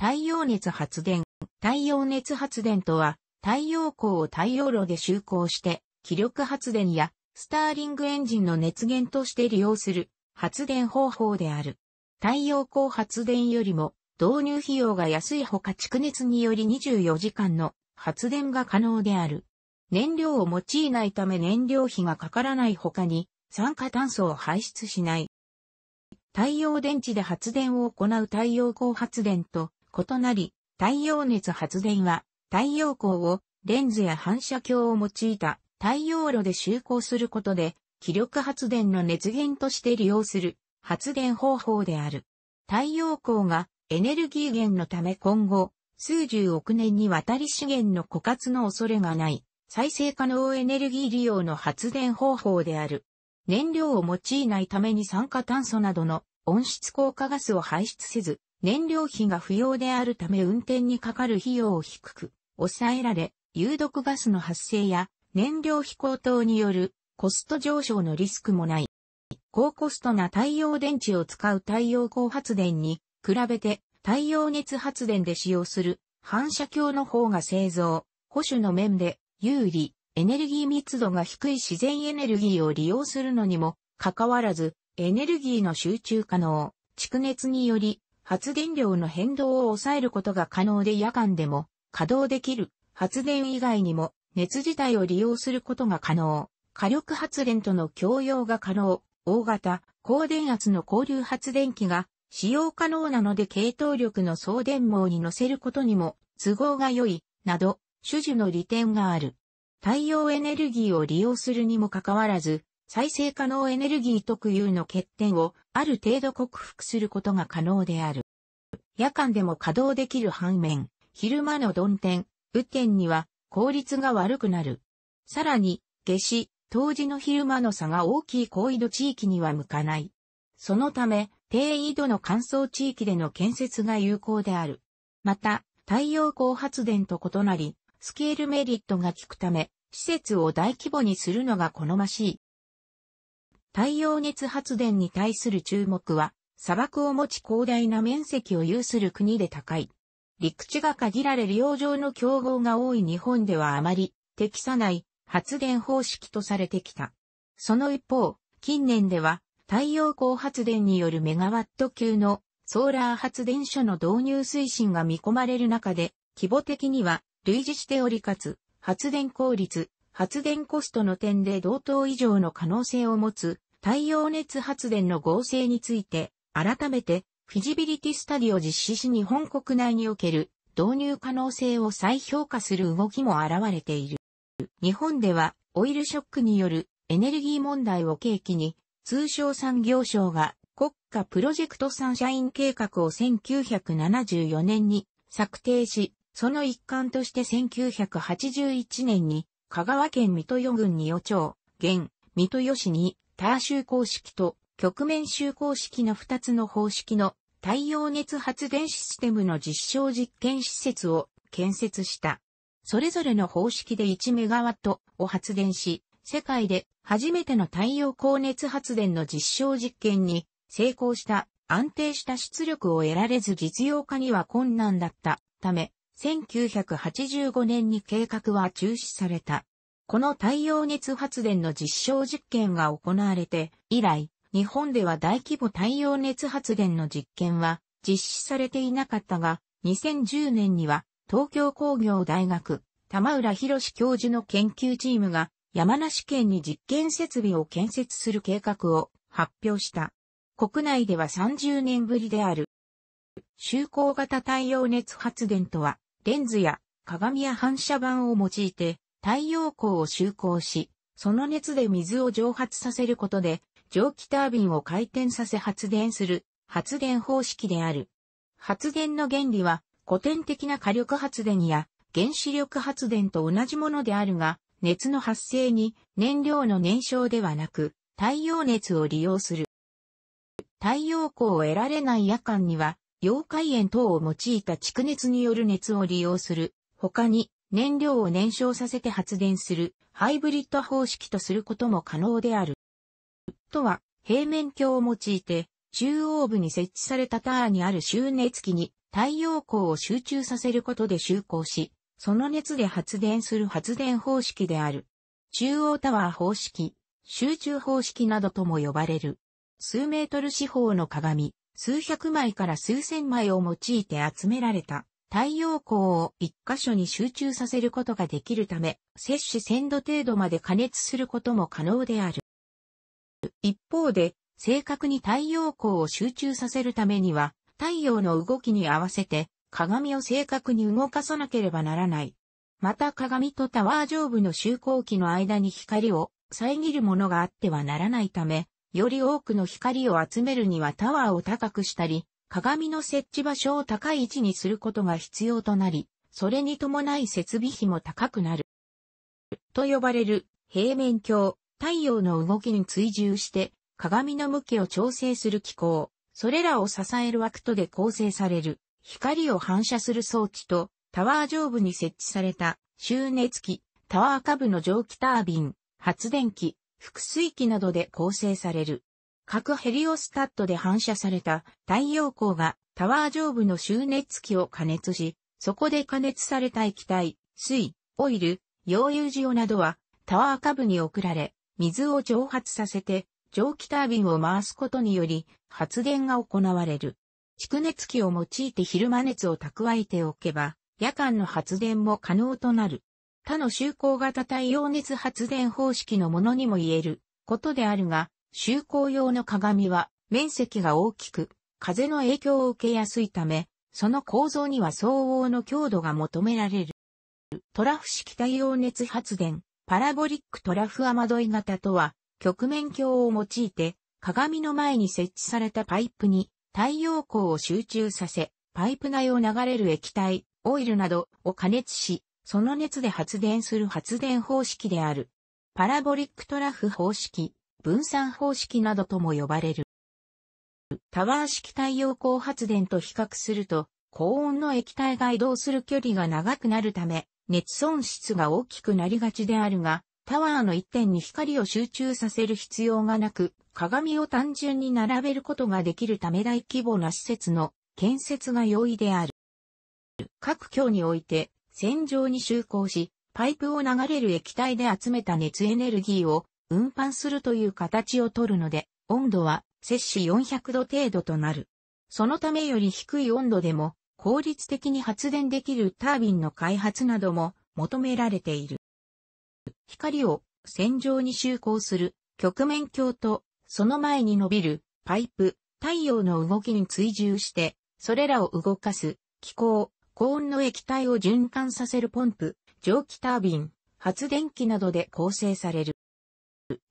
太陽熱発電。太陽熱発電とは、太陽光を太陽炉で就航して、気力発電やスターリングエンジンの熱源として利用する発電方法である。太陽光発電よりも導入費用が安いほか蓄熱により24時間の発電が可能である。燃料を用いないため燃料費がかからないほかに酸化炭素を排出しない。太陽電池で発電を行う太陽光発電と異なり、太陽熱発電は、太陽光をレンズや反射鏡を用いた太陽炉で就航することで、気力発電の熱源として利用する発電方法である。太陽光がエネルギー源のため今後、数十億年にわたり資源の枯渇の恐れがない、再生可能エネルギー利用の発電方法である。燃料を用いないために酸化炭素などの温室効果ガスを排出せず、燃料費が不要であるため運転にかかる費用を低く抑えられ、有毒ガスの発生や燃料費高騰によるコスト上昇のリスクもない。高コストな太陽電池を使う太陽光発電に比べて太陽熱発電で使用する反射鏡の方が製造、保守の面で有利、エネルギー密度が低い自然エネルギーを利用するのにもかかわらずエネルギーの集中可能、蓄熱により発電量の変動を抑えることが可能で夜間でも稼働できる。発電以外にも熱自体を利用することが可能。火力発電との共用が可能。大型、高電圧の交流発電機が使用可能なので系統力の送電網に乗せることにも都合が良い、など、種々の利点がある。太陽エネルギーを利用するにもかかわらず、再生可能エネルギー特有の欠点をある程度克服することが可能である。夜間でも稼働できる反面、昼間の鈍天、雨天には効率が悪くなる。さらに、夏至、冬至の昼間の差が大きい高緯度地域には向かない。そのため、低緯度の乾燥地域での建設が有効である。また、太陽光発電と異なり、スケールメリットが効くため、施設を大規模にするのが好ましい。太陽熱発電に対する注目は、砂漠を持ち広大な面積を有する国で高い。陸地が限られる洋上の競合が多い日本ではあまり適さない発電方式とされてきた。その一方、近年では太陽光発電によるメガワット級のソーラー発電所の導入推進が見込まれる中で、規模的には類似しておりかつ、発電効率、発電コストの点で同等以上の可能性を持つ太陽熱発電の合成について、改めてフィジビリティスタディを実施し日本国内における導入可能性を再評価する動きも現れている。日本ではオイルショックによるエネルギー問題を契機に通商産業省が国家プロジェクトサンシャイン計画を1974年に策定し、その一環として1981年に香川県水戸与郡仁予町、現、水戸与市に、ター州公式と、局面州公式の2つの方式の、太陽熱発電システムの実証実験施設を建設した。それぞれの方式で1メガワットを発電し、世界で初めての太陽光熱発電の実証実験に成功した安定した出力を得られず実用化には困難だったため、1985年に計画は中止された。この太陽熱発電の実証実験が行われて、以来、日本では大規模太陽熱発電の実験は実施されていなかったが、2010年には東京工業大学、玉浦博教授の研究チームが山梨県に実験設備を建設する計画を発表した。国内では30年ぶりである。就航型太陽熱発電とは、レンズや鏡や反射板を用いて太陽光を就航し、その熱で水を蒸発させることで蒸気タービンを回転させ発電する発電方式である。発電の原理は古典的な火力発電や原子力発電と同じものであるが、熱の発生に燃料の燃焼ではなく太陽熱を利用する。太陽光を得られない夜間には溶解炎等を用いた蓄熱による熱を利用する、他に燃料を燃焼させて発電するハイブリッド方式とすることも可能である。とは、平面鏡を用いて、中央部に設置されたタワーにある集熱器に太陽光を集中させることで就航し、その熱で発電する発電方式である。中央タワー方式、集中方式などとも呼ばれる。数メートル四方の鏡、数百枚から数千枚を用いて集められた太陽光を一箇所に集中させることができるため、摂取1000度程度まで加熱することも可能である。一方で、正確に太陽光を集中させるためには、太陽の動きに合わせて、鏡を正確に動かさなければならない。また鏡とタワー上部の周光器の間に光を遮るものがあってはならないため、より多くの光を集めるにはタワーを高くしたり、鏡の設置場所を高い位置にすることが必要となり、それに伴い設備費も高くなる。と呼ばれる平面鏡、太陽の動きに追従して鏡の向きを調整する機構、それらを支える枠とで構成される光を反射する装置とタワー上部に設置された収熱器、タワー下部の蒸気タービン、発電機、腹水器などで構成される。各ヘリオスタットで反射された太陽光がタワー上部の周熱器を加熱し、そこで加熱された液体、水、オイル、溶融塩などはタワー下部に送られ、水を蒸発させて蒸気タービンを回すことにより発電が行われる。蓄熱器を用いて昼間熱を蓄えておけば、夜間の発電も可能となる。他の就航型太陽熱発電方式のものにも言えることであるが、就航用の鏡は面積が大きく、風の影響を受けやすいため、その構造には相応の強度が求められる。トラフ式太陽熱発電、パラボリックトラフ雨どい型とは、曲面鏡を用いて、鏡の前に設置されたパイプに太陽光を集中させ、パイプ内を流れる液体、オイルなどを加熱し、その熱で発電する発電方式である。パラボリックトラフ方式、分散方式などとも呼ばれる。タワー式太陽光発電と比較すると、高温の液体が移動する距離が長くなるため、熱損失が大きくなりがちであるが、タワーの一点に光を集中させる必要がなく、鏡を単純に並べることができるため大規模な施設の建設が容易である。各教において、線場に就航し、パイプを流れる液体で集めた熱エネルギーを運搬するという形をとるので、温度は摂氏400度程度となる。そのためより低い温度でも効率的に発電できるタービンの開発なども求められている。光を線上に就航する曲面鏡とその前に伸びるパイプ、太陽の動きに追従して、それらを動かす気候、高温の液体を循環させるポンプ、蒸気タービン、発電機などで構成される。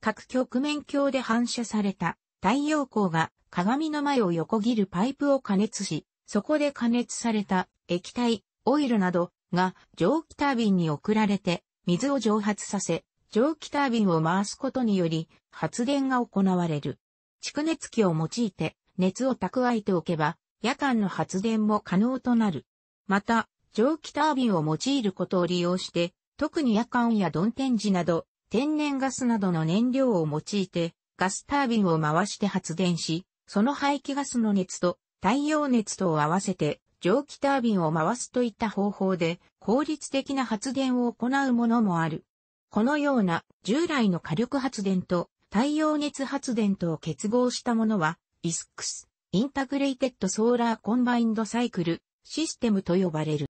各局面鏡で反射された太陽光が鏡の前を横切るパイプを加熱し、そこで加熱された液体、オイルなどが蒸気タービンに送られて水を蒸発させ、蒸気タービンを回すことにより発電が行われる。蓄熱器を用いて熱を蓄えておけば夜間の発電も可能となる。また、蒸気タービンを用いることを利用して、特に夜間や鈍天時など、天然ガスなどの燃料を用いて、ガスタービンを回して発電し、その排気ガスの熱と太陽熱とを合わせて蒸気タービンを回すといった方法で効率的な発電を行うものもある。このような従来の火力発電と太陽熱発電とを結合したものは i s クス、インタグレイテッドソーラーコンバインドサイクルシステムと呼ばれる。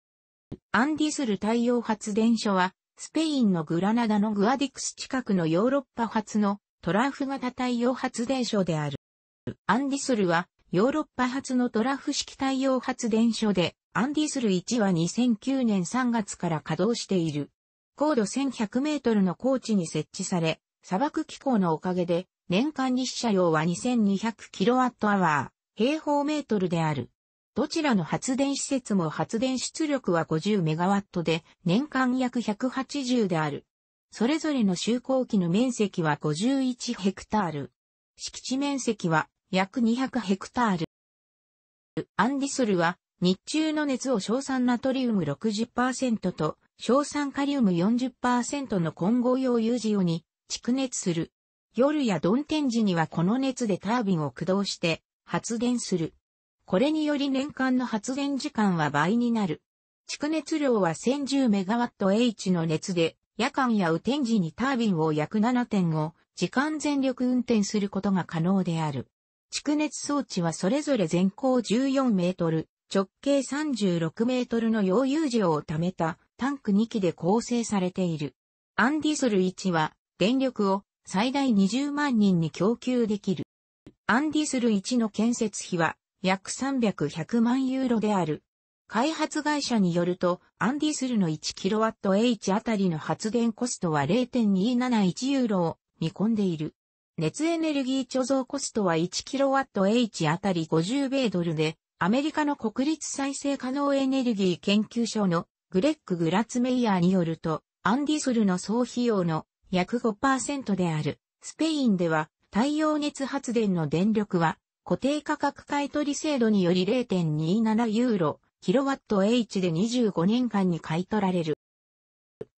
アンディスル太陽発電所は、スペインのグラナダのグアディクス近くのヨーロッパ発のトラフ型太陽発電所である。アンディスルは、ヨーロッパ発のトラフ式太陽発電所で、アンディスル1は2009年3月から稼働している。高度1100メートルの高地に設置され、砂漠気候のおかげで、年間日射量は2 2 0 0アワー、平方メートルである。どちらの発電施設も発電出力は5 0メガワットで、年間約180である。それぞれの就航機の面積は51ヘクタール。敷地面積は約200ヘクタール。アンディソルは日中の熱を硝酸ナトリウム60%と硝酸カリウム40%の混合用有事用に蓄熱する。夜や曇天時にはこの熱でタービンを駆動して発電する。これにより年間の発電時間は倍になる。蓄熱量は 1010MWh の熱で、夜間や雨天時にタービンを約7を時間全力運転することが可能である。蓄熱装置はそれぞれ全高14メートル、直径36メートルの溶融量を貯めたタンク2機で構成されている。アンディスル1は電力を最大20万人に供給できる。アンディスル1の建設費は約300万ユーロである。開発会社によると、アンディスルの 1kWh あたりの発電コストは0.271ユーロを見込んでいる。熱エネルギー貯蔵コストは 1kWh あたり50米ドルで、アメリカの国立再生可能エネルギー研究所のグレッグ・グラツメイヤーによると、アンディスルの総費用の約5%である。スペインでは太陽熱発電の電力は固定価格買取制度により0.27ユーロ、キロワット H で25年間に買い取られる。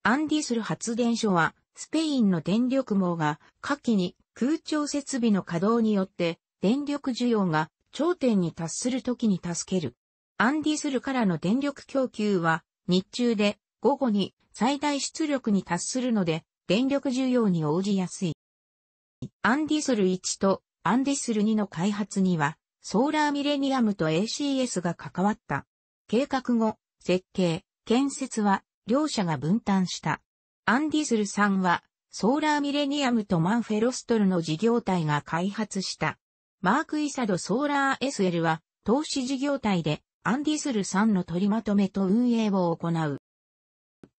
アンディスル発電所は、スペインの電力網が、夏季に空調設備の稼働によって、電力需要が頂点に達する時に助ける。アンディスルからの電力供給は、日中で午後に最大出力に達するので、電力需要に応じやすい。アンディスル1とアンディスル2の開発には、ソーラーミレニアムと ACS が関わった。計画後、設計、建設は、両者が分担した。アンディスル3は、ソーラーミレニアムとマンフェロストルの事業体が開発した。マーク・イサド・ソーラー SL は、投資事業体で、アンディスル3の取りまとめと運営を行う。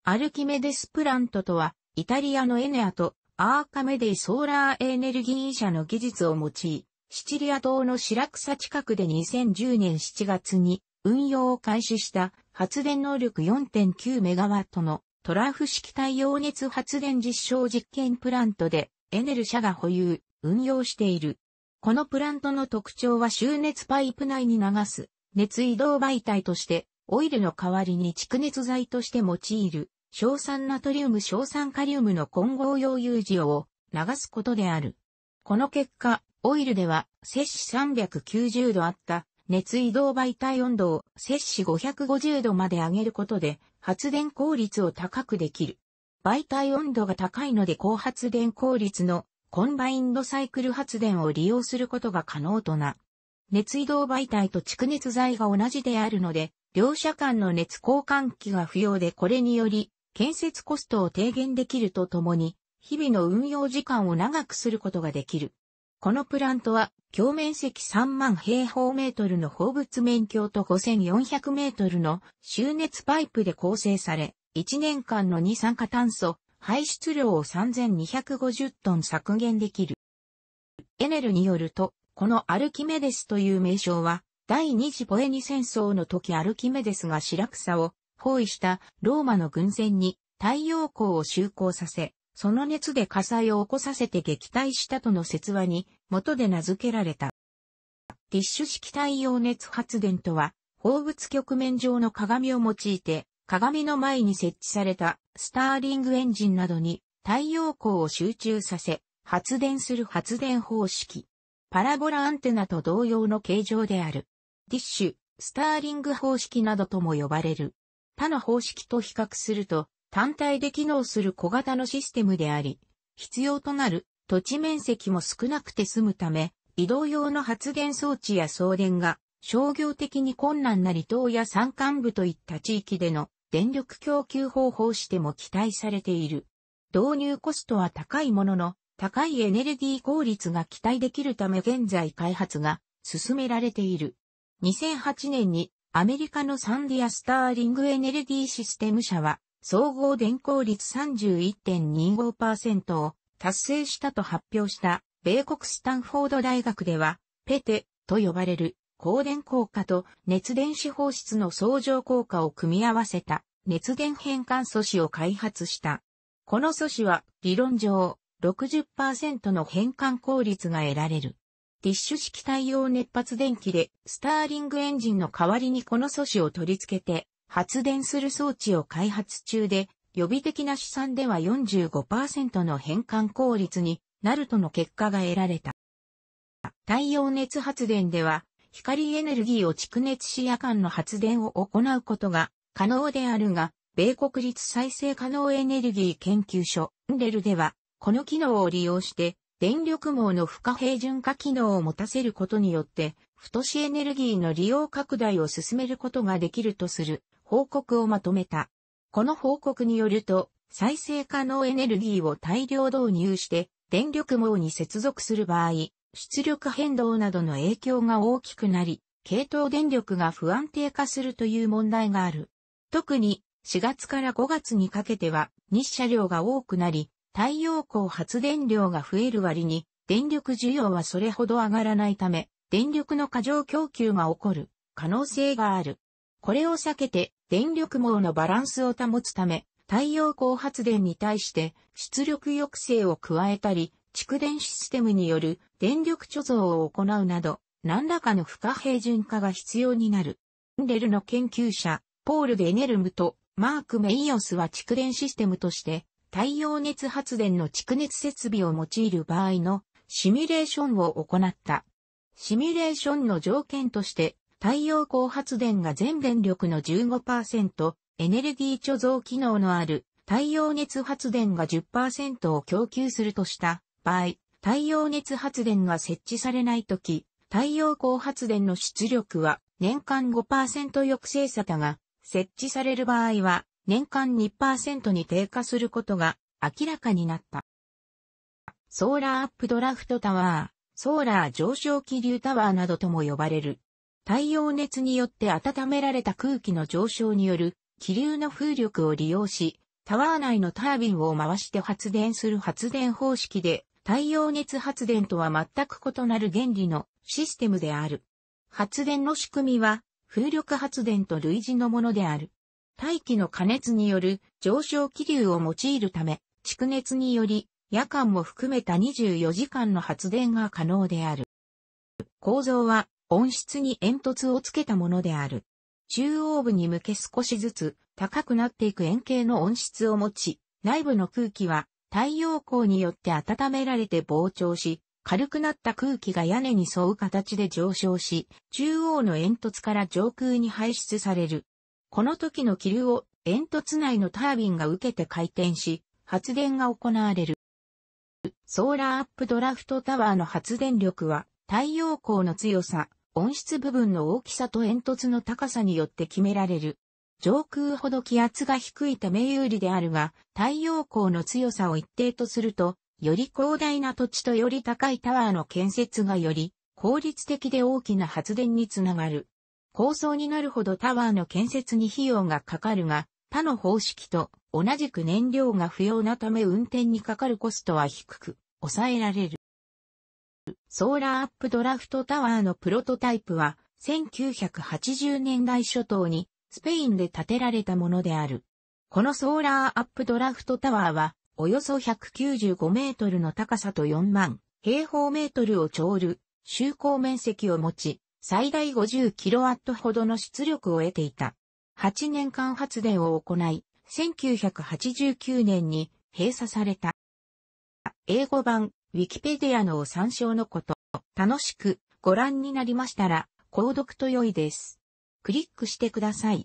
アルキメデスプラントとは、イタリアのエネアとアーカメディソーラーエネルギー社の技術を用い、シチリア島の白草近くで2010年7月に運用を開始した発電能力4.9メガワットのトラフ式太陽熱発電実証実験プラントでエネル社が保有、運用している。このプラントの特徴は周熱パイプ内に流す熱移動媒体としてオイルの代わりに蓄熱材として用いる硝酸ナトリウム硝酸カリウムの混合溶融塩を流すことである。この結果、オイルでは摂氏390度あった熱移動媒体温度を摂氏550度まで上げることで発電効率を高くできる。媒体温度が高いので高発電効率のコンバインドサイクル発電を利用することが可能とな。熱移動媒体と蓄熱材が同じであるので、両者間の熱交換器が不要でこれにより建設コストを低減できるとともに、日々の運用時間を長くすることができる。このプラントは、表面積3万平方メートルの放物面鏡と5400メートルの収熱パイプで構成され、1年間の二酸化炭素排出量を3250トン削減できる。エネルによると、このアルキメデスという名称は、第二次ポエニ戦争の時アルキメデスが白草を包囲したローマの軍船に太陽光を就航させ、その熱で火災を起こさせて撃退したとの説話に元で名付けられた。ティッシュ式太陽熱発電とは、放物局面上の鏡を用いて、鏡の前に設置されたスターリングエンジンなどに太陽光を集中させ、発電する発電方式。パラボラアンテナと同様の形状である。ディッシュ、スターリング方式などとも呼ばれる。他の方式と比較すると、単体で機能する小型のシステムであり、必要となる土地面積も少なくて済むため、移動用の発電装置や送電が商業的に困難な離島や山間部といった地域での電力供給方法しても期待されている。導入コストは高いものの、高いエネルギー効率が期待できるため現在開発が進められている。2008年にアメリカのサンディアスターリングエネルギーシステム社は、総合電光率31.25%を達成したと発表した米国スタンフォード大学では、ペテと呼ばれる光電効果と熱電子放出の相乗効果を組み合わせた熱源変換素子を開発した。この素子は理論上60%の変換効率が得られる。ティッシュ式太陽熱発電機で、スターリングエンジンの代わりにこの素子を取り付けて、発電する装置を開発中で、予備的な試算では45%の変換効率になるとの結果が得られた。太陽熱発電では、光エネルギーを蓄熱し夜間の発電を行うことが可能であるが、米国立再生可能エネルギー研究所、ンレルでは、この機能を利用して、電力網の不可平準化機能を持たせることによって、太しエネルギーの利用拡大を進めることができるとする報告をまとめた。この報告によると、再生可能エネルギーを大量導入して、電力網に接続する場合、出力変動などの影響が大きくなり、系統電力が不安定化するという問題がある。特に4月から5月にかけては日射量が多くなり、太陽光発電量が増える割に、電力需要はそれほど上がらないため、電力の過剰供給が起こる可能性がある。これを避けて、電力網のバランスを保つため、太陽光発電に対して出力抑制を加えたり、蓄電システムによる電力貯蔵を行うなど、何らかの不可平準化が必要になる。レルの研究者、ポール・ベネルムとマーク・メイオスは蓄電システムとして太陽熱発電の蓄熱設備を用いる場合のシミュレーションを行った。シミュレーションの条件として、太陽光発電が全電力の15%、エネルギー貯蔵機能のある太陽熱発電が10%を供給するとした場合、太陽熱発電が設置されないとき、太陽光発電の出力は年間5%抑制差だが、設置される場合は年間2%に低下することが明らかになった。ソーラーアップドラフトタワー、ソーラー上昇気流タワーなどとも呼ばれる。太陽熱によって温められた空気の上昇による気流の風力を利用し、タワー内のタービンを回して発電する発電方式で、太陽熱発電とは全く異なる原理のシステムである。発電の仕組みは風力発電と類似のものである。大気の加熱による上昇気流を用いるため、蓄熱により夜間も含めた24時間の発電が可能である。構造は温室に煙突をつけたものである。中央部に向け少しずつ高くなっていく円形の温室を持ち、内部の空気は太陽光によって温められて膨張し、軽くなった空気が屋根に沿う形で上昇し、中央の煙突から上空に排出される。この時の気流を煙突内のタービンが受けて回転し、発電が行われる。ソーラーアップドラフトタワーの発電力は太陽光の強さ、温室部分の大きさと煙突の高さによって決められる。上空ほど気圧が低いため有利であるが、太陽光の強さを一定とすると、より広大な土地とより高いタワーの建設がより効率的で大きな発電につながる。構想になるほどタワーの建設に費用がかかるが、他の方式と同じく燃料が不要なため運転にかかるコストは低く抑えられる。ソーラーアップドラフトタワーのプロトタイプは1980年代初頭にスペインで建てられたものである。このソーラーアップドラフトタワーはおよそ195メートルの高さと4万平方メートルを超る就航面積を持ち、最大 50kW ほどの出力を得ていた。8年間発電を行い、1989年に閉鎖された。英語版、ウィキペディアのを参照のこと。楽しくご覧になりましたら、購読と良いです。クリックしてください。